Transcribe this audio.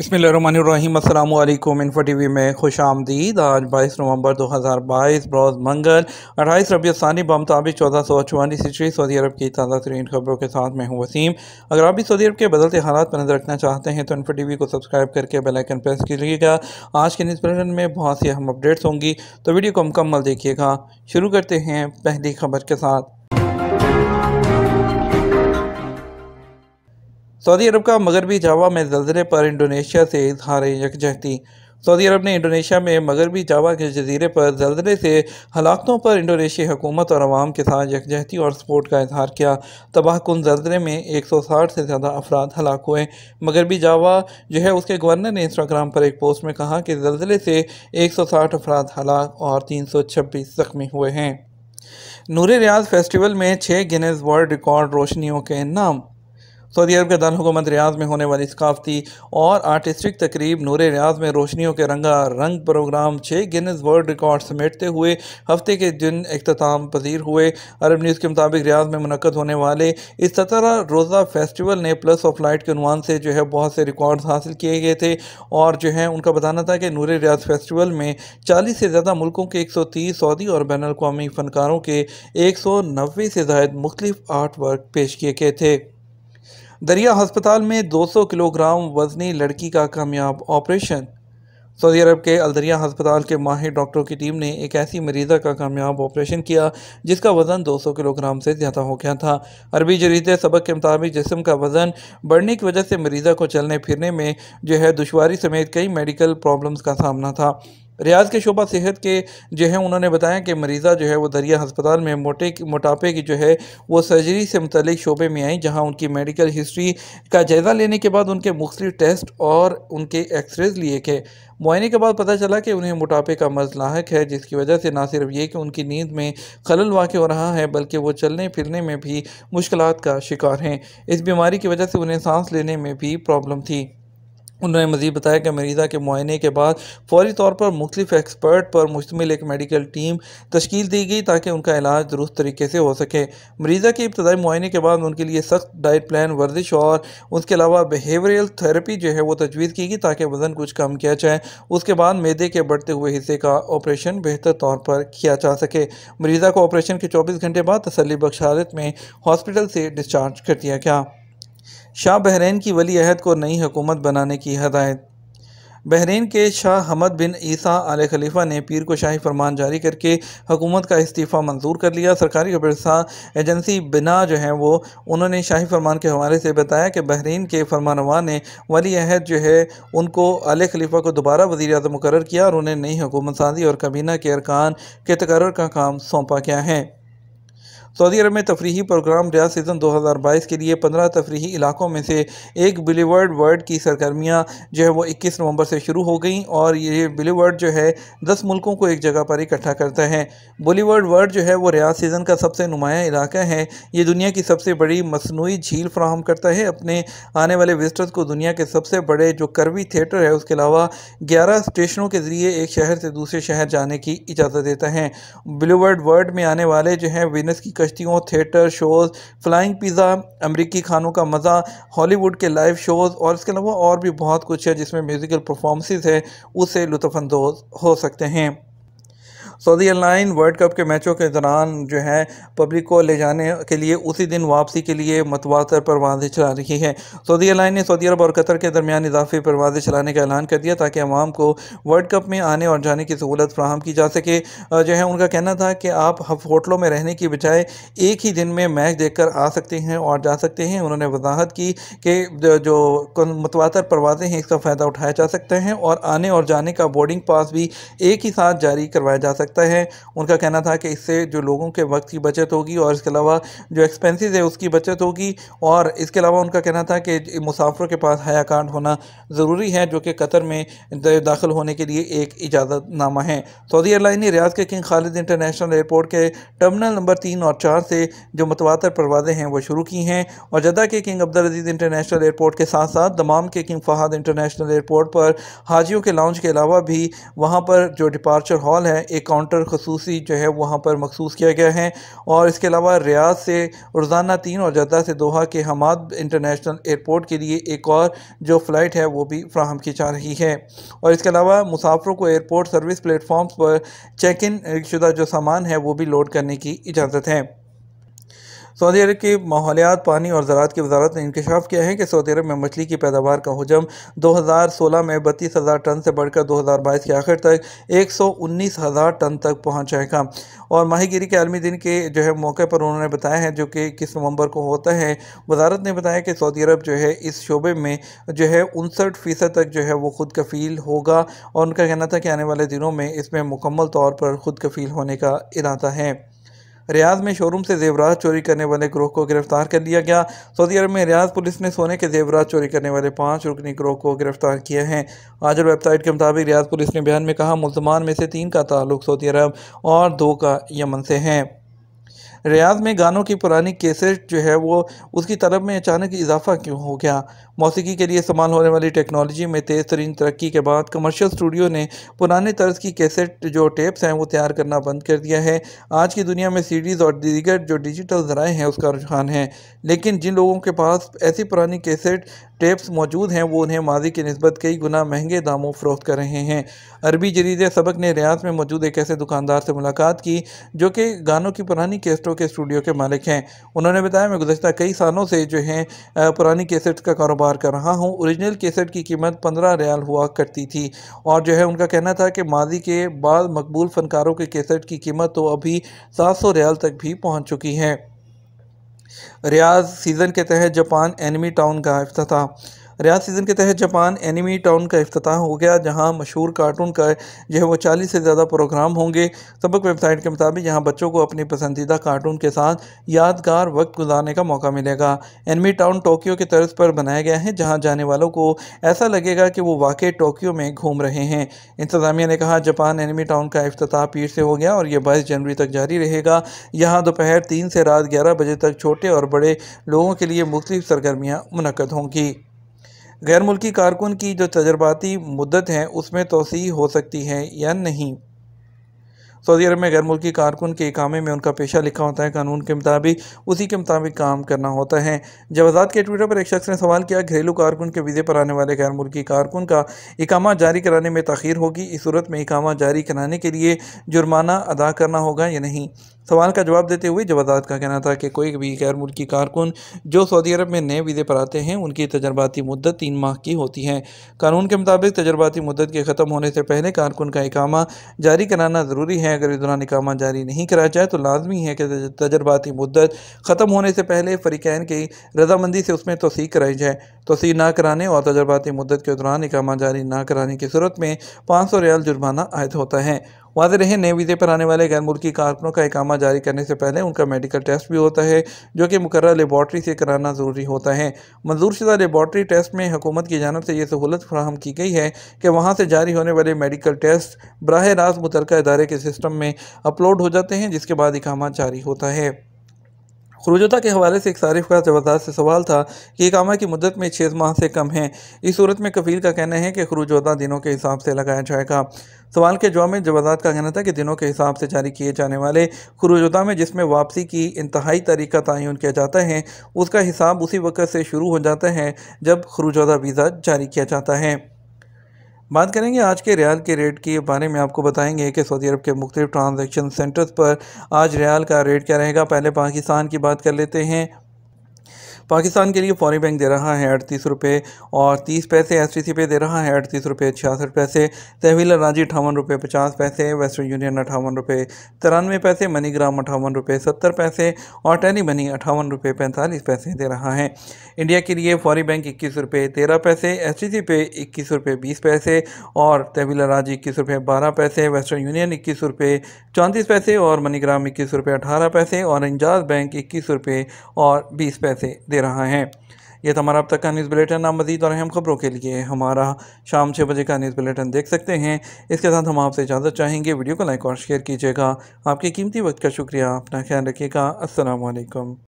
बसमिलकुम info T we में खुश आमदीद आज बाईस नवंबर दो हज़ार बाईस बरोज़ मंगल अट्ठाईस रबी सानी बमताबिक चौदह सौ चौवालीस ईस्वी सऊदी अरब की ताज़ा तरीन खबरों के साथ मैं हूँ वसीम अगर आप भी सऊदी अरब के बदलते हालात पर नजर रखना चाहते हैं तो इन्फो टी वी को सब्सक्राइब करके बेलाइकन प्रेस कीजिएगा आज के न्यूज़ बुलेटिन में बहुत सी अहम अपडेट्स होंगी तो वीडियो को मुकम्मल देखिएगा शुरू करते हैं पहली खबर के साथ सऊदी अरब का मगरबी जावा में जल्जरे पर इंडोनेशिया से इजहार यकजहती सऊदी अरब ने इंडोनेशिया में मगरबी जावा के जजीरे पर जल्जले से हलाकतों पर इंडोनेशियाई हुकूमत और आवाम के साथ यकजहती और सपोर्ट का इजहार किया तबाहकुन जल्जरे में एक सौ साठ से ज़्यादा अफराद हलाक हुए मगरबी जावा जो है उसके गवर्नर ने इंस्टाग्राम पर एक पोस्ट में कहा कि जल्जले से एक सौ साठ अफराद हलाक और तीन सौ छब्बीस जख्मी हुए हैं नूर रियाज फेस्टिवल में छः गिनेस वर्ल्ड रिकॉर्ड रोशनियों के नाम सऊदी अरब के दारकूमत रियाज में होने वाली सकाफती और आर्टिस्टिक तकरीब नूर रियाज में रोशनियों के रंगा रंग प्रोग्राम छः गिनस वर्ल्ड रिकॉर्ड समेटते हुए हफ्ते के दिन अख्ताम पजीर हुए अरब न्यूज़ के मुताबिक रियाज में मनकद होने वाले इस सत्रह रोज़ा फेस्टिवल ने प्लस ऑफ लाइट के अनुमान से जो है बहुत से रिकॉर्ड हासिल किए गए थे और जो है उनका बताना था कि नूर रियाज फेस्टिवल में चालीस से ज़्यादा मुल्कों के एक सौ तीस सऊदी और बैन अवी फ़नकारों के एक सौ नब्बे से जायद मुख्तफ आर्ट वर्क पेश किए गए थे दरिया हस्पताल में 200 किलोग्राम वजनी लड़की का कामयाब ऑपरेशन सऊदी अरब के अलदरिया हस्पताल के माहिर डॉक्टरों की टीम ने एक ऐसी मरीज़ा का कामयाब ऑपरेशन किया जिसका वज़न 200 किलोग्राम से ज़्यादा हो गया था अरबी जरीदे सबक के मुताबिक जिसम का वज़न बढ़ने की वजह से मरीज़ा को चलने फिरने में जो है दुशारी समेत कई मेडिकल प्रॉब्लम्स का सामना था रियाज के शोबा सेहत के जो है उन्होंने बताया कि मरीज़ा जो है वो दरिया हस्पताल में मोटे मोटापे की जो है वो सर्जरी से मुतलिक शोबे में आई जहाँ उनकी मेडिकल हिस्ट्री का जायज़ा लेने के बाद उनके मुख्त टेस्ट और उनके एक्सरेज लिए गए मुआने के बाद पता चला कि उन्हें मोटापे का मर्ज लाक है जिसकी वजह से ना सिर्फ ये कि उनकी नींद में खलल वाक़ हो रहा है बल्कि वो चलने फिरने में भी मुश्किल का शिकार हैं इस बीमारी की वजह से उन्हें सांस लेने में भी प्रॉब्लम थी उन्होंने मजीद बताया कि मरीज़ा के मुआयने के बाद फौरी तौर पर मुख्तफ एक्सपर्ट पर मुश्तमिल एक मेडिकल टीम तश्ील दी गई ताकि उनका इलाज दुरुस्त तरीके से हो सके मरीज़ा के इब्तदाई मुआयने के बाद उनके लिए सख्त डाइट प्लान वर्जिश और उसके अलावा बिहेवियल थेरेपी जो है वो तजवीज़ की गई ताकि वज़न कुछ कम किया जाए उसके बाद मैदे के बढ़ते हुए हिस्से का ऑपरेशन बेहतर तौर पर किया जा सके मरीज़ा को ऑपरेशन के चौबीस घंटे बाद तसली बख्शारत में हॉस्पिटल से डिस्चार्ज कर दिया गया शाह बहरीन की वली अहद को नई हुकूमत बनाने की हदायत बहरीन के शाह हमद बिन ईसा आल खलीफा ने पीर को शाही फरमान जारी करके हुकूमत का इस्तीफ़ा मंजूर कर लिया सरकारी खबरसा एजेंसी बिना जो है वो उन्होंने शाही फरमान के हवाले से बताया कि बहरीन के फरमानवा ने वली अहद जो है उनको आल खलीफा को दोबारा वजी अजम मुकर किया और उन्हें नई हुकूमत साजी और कबीना के अरकान के तकर का काम सौंपा गया है सऊदी अरब में तफरी प्रोग्राम रियाज सीज़न दो हज़ार बाईस के लिए पंद्रह तफरी इलाकों में से एक बिलीवर्ड वर्ल्ड की सरगर्मियाँ जो है वो इक्कीस नवंबर से शुरू हो गई और ये बिलीवर्ड जो है दस मुल्कों को एक जगह पर इकट्ठा करता है बॉलीवर्ड वर्ल्ड जो है वो रियाज सीज़न का सबसे नुमाया इलाका है ये दुनिया की सबसे बड़ी मसनू झील फ्राहम करता है अपने आने वाले विजटर्स को दुनिया के सबसे बड़े जो करवी थिएटर है उसके अलावा ग्यारह स्टेशनों के ज़रिए एक शहर से दूसरे शहर जाने की इजाज़त देता है बिलीवर्ड वर्ल्ड में आने वाले जो है विनस की कश्तियों थिएटर शोज़ फ्लाइंग पिज़्ज़ा अमरीकी खानों का मज़ा हॉलीवुड के लाइव शोज़ और इसके अलावा और भी बहुत कुछ है जिसमें म्यूज़िकल परफॉर्मेंसेज है उससे लुफानंदोज़ हो सकते हैं सऊदी एयरलाइन वर्ल्ड कप के मैचों के दौरान जो है पब्लिक को ले जाने के लिए उसी दिन वापसी के लिए मतवातर परवाजें चला रही है सऊदी एयरलाइन ने सऊदी अरब और कतर के दरमियान इजाफी परवाजें चलाने का ऐलान कर दिया ताकि आवाम को वर्ल्ड कप में आने और जाने की सहूलत फ्राहम की जा सके जो है उनका कहना था कि आप होटलों में रहने की बजाय एक ही दिन में मैच कर आ सकते हैं और जा सकते हैं उन्होंने वजाहत की कि जो मतवातर परवाजें हैं इसका फ़ायदा उठाया जा सकता है और आने और जाने का बोर्डिंग पास भी एक ही साथ जारी करवाया जा सकता सकता है उनका कहना था कि इससे जो लोगों के वक्त की बचत होगी और इसके अलावा जो एक्सपेंसेस है उसकी बचत होगी और इसके अलावा उनका कहना था कि मुसाफरों के पास हया कार्ड होना ज़रूरी है जो कि कतर में दाखिल होने के लिए एक इजाज़तनामा है सऊदी एयरलाइन ने रियाज के किंग खालिद इंटरनेशनल एयरपोर्ट के टर्मिनल नंबर तीन और चार से जो मतवातर परवाज़ें हैं वो शुरू की हैं और जदा के King Abdul Aziz international airport के साथ साथ दमाम के किंग फहाद इंटरनेशनल एयरपोर्ट पर हाजियों के लाउंज के अलावा भी वहाँ पर जो डिपार्चर हॉल है एक काउंटर खसूसी जो है वहाँ पर मखसूस किया गया है और इसके अलावा रियाज से रोज़ाना तीन और जद्दा से दोहा के हमाद इंटरनेशनल एयरपोर्ट के लिए एक और जो फ़्लाइट है वो भी फ्राहम की जा रही है और इसके अलावा मुसाफरों को एयरपोर्ट सर्विस प्लेटफॉर्म्स पर चेक इन शुदा जो सामान है वो भी लोड करने की इजाज़त है सऊदी अरब की माहौलियात पानी और ज़रात की वजारत ने इंकशाफ किया है कि सऊदी अरब में मछली की पैदावार का हजम दो हज़ार सोलह में बत्तीस हज़ार टन से बढ़कर दो हज़ार बाईस के आखिर तक एक सौ उन्नीस हज़ार टन तक पहुँचाएगा और माहीगीरी के आलमी दिन के जो है मौके पर उन्होंने बताया है जो कि इक्कीस नवंबर को होता है वजारत ने बताया कि सऊदी अरब जो है इस शोबे में जो है उनसठ फ़ीसद तक जो है वो खुद कफील होगा और उनका कहना था कि आने वाले दिनों में इसमें मुकम्मल तौर पर खुद कफील होने का इरादा है रियाज में शोरूम से जेवरात चोरी करने वाले ग्रोह को गिरफ्तार कर लिया गया सऊदी अरब में रियाज पुलिस ने सोने के जेवरात चोरी करने वाले पाँच रुकनी ग्रोह को गिरफ्तार किए हैं आज वेबसाइट के मुताबिक रियाज पुलिस ने बयान में कहा मुलजमान में से तीन का ताल्लुक सऊदी अरब और दो का यमन से है रियाज में गानों की पुरानी केसेट जो है वो उसकी तलब में अचानक इजाफा क्यों हो गया मौसीकी के लिए इस्तेमाल होने वाली टेक्नोलॉजी में तेज़ तरीन तरक्की के बाद कमर्शियल स्टूडियो ने पुराने तर्ज की कैसेट जो टेप्स हैं वो तैयार करना बंद कर दिया है आज की दुनिया में सीडीज़ और दीगर जो डिजिटल ज़राए हैं उसका रुझान है लेकिन जिन लोगों के पास ऐसी पुरानी कैसेट टेप्स मौजूद हैं वो उन्हें माजी की नस्बत कई गुना महंगे दामों फ़रोख्त कर रहे हैं अरबी जरीदे सबक ने रियाज में मौजूद एक ऐसे दुकानदार से मुलाकात की जो कि गानों की पुरानी कैसेटों के स्टूडियो के मालिक हैं उन्होंने बताया मैं गुजशत कई सालों से जो हैं पुरानी कैसेट का कारोबार कारोबार कर रहा हूँ औरिजिनल केसेट की कीमत पंद्रह रियाल हुआ करती थी और जो है उनका कहना था कि माजी के बाद मकबूल फनकारों के केसेट की कीमत तो अभी सात सौ रियाल तक भी पहुँच चुकी है रियाज सीज़न के तहत जापान एनिमी टाउन का था रियाज सीज़न के तहत जापान एनिमी टाउन का अफ्ताह हो गया जहाँ मशहूर कार्टून का जो है वो चालीस से ज़्यादा प्रोग्राम होंगे सबक वेबसाइट के मुताबिक यहाँ बच्चों को अपनी पसंदीदा कार्टून के साथ यादगार वक्त गुजारने का मौका मिलेगा एनिमी टाउन टोक्यो के तर्ज पर बनाया गया है जहाँ जाने वालों को ऐसा लगेगा कि वो वाकई टोक्यो में घूम रहे हैं इंतज़ामिया ने कहा जापान एनिमी टाउन का अफ्ताह पीर से हो गया और यह बाईस जनवरी तक जारी रहेगा यहाँ दोपहर तीन से रात ग्यारह बजे तक छोटे और बड़े लोगों के लिए मुख्तलिफ सरगर्मियाँ मनकद होंगी गैर मुल्की कारकुन की जो तजर्बाती मदत है उसमें तोसी हो सकती है या नहीं सऊदी अरब में गैर मुल्की कारकुन के इकामे में उनका पेशा लिखा होता है कानून के मुताबिक उसी के मुताबिक काम करना होता है जवाजात के ट्विटर पर एक शख्स ने सवाल किया घरेलू कारकुन के वीज़े पर आने वाले गैर मुल्की कारकुन का इकामा जारी कराने में तखीर होगी इस सूरत में इकामा जारी कराने के लिए जुर्माना अदा करना होगा या नहीं सवाल का जवाब देते हुए जवादात का कहना था कि कोई भी गैर मुल्की कारकुन जो सऊदी अरब में नए वीज़े पर आते हैं उनकी तजर्बाती मुद्दत तीन माह की होती है कानून के मुताबिक तजर्बाती मुद्दत के ख़त्म होने से पहले कारकुन का इकामा जारी कराना ज़रूरी है अगर इस दौरान इकामा जारी नहीं कराया जाए तो लाजमी है कि तजर्बाती मुद्दत ख़त्म होने से पहले फ़रीकैन की रजामंदी से उसमें तोसी कराई जाए तोसी ना कराने और तजर्बाती मुद्दत के दौरान इकामा जारी ना कराने की सूरत में पाँच सौ रियाल जुर्माना आयद होता है वाज रहे नए वीज़े पर आने वाले गैर मुल्की कारकुनों का इकामा जारी करने से पहले उनका मेडिकल टेस्ट भी होता है जो कि मुकर लेबॉर्ट्री से कराना ज़रूरी होता है मंजूर शुदा लेबॉर्ट्री टेस्ट में हुकूमत की जानब से ये सहूलत फ्राहम की गई है कि वहाँ से जारी होने वाले मेडिकल टेस्ट बरह रास्त मुतल इदारे के सिस्टम में अपलोड हो जाते हैं जिसके बाद इकामा जारी होता है खरूजदा के हवाले से एक सारिफ का जवाब से सवाल था कि इकामा की मदद में छः माह से कम है इस सूरत में कफील का कहना है कि खरूजदा दिनों के हिसाब से लगाया जाएगा सवाल के जवाब में जवाब का कहना था कि दिनों के हिसाब से जारी किए जाने वाले खरूजदा में जिसमें वापसी की इंतहाई तरीका तयन किया जाता है उसका हिसाब उसी वक़्त से शुरू हो जाता है जब खरूजदा वीज़ा जारी किया जाता है बात करेंगे आज के रियाल के रेट के बारे में आपको बताएंगे कि सऊदी अरब के मुख्तलिफ ट्रांजेक्शन सेंटर्स पर आज रियाल का रेट क्या रहेगा पहले पाकिस्तान की बात कर लेते हैं पाकिस्तान के लिए फौरी बैंक दे रहा है अड़तीस रुपये और तीस पैसे एस टी सी पे दे रहा है अड़तीस रुपये छियासठ पैसे तहवील राजी अठावन रुपये पचास पैसे वेस्टर्न यूनियन अठावन रुपये तिरानवे पैसे मनीग्राम अठावन रुपये सत्तर पैसे और टैनी मनी अठावन रुपये पैंतालीस पैसे दे रहा है इंडिया के लिए फौरी बैंक इक्कीस रुपये तेरह पैसे एस टी सी पे इक्कीस रुपये बीस पैसे और तहवील अनाजी इक्कीस रुपये बारह पैसे वेस्टर्न यूनियन इक्कीस रुपये चौंतीस पैसे और मनीग्राम इक्कीस रुपये अठारह पैसे और इंजाज बैंक इक्कीस रुपये और बीस पैसे दे दे रहा है ये तमारा तो अब तक का न्यूज़ बुलेटिन आप मजीद और अहम खबरों के लिए हमारा शाम छः बजे का न्यूज़ बुलेटिन देख सकते हैं इसके साथ हम आपसे इजाज़त चाहेंगे वीडियो को लाइक और शेयर कीजिएगा आपके कीमती वक्त का शुक्रिया अपना ख्याल रखिएगा असलकम